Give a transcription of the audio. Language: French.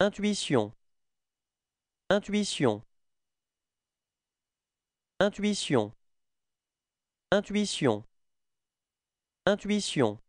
Intuition. Intuition. Intuition. Intuition. Intuition.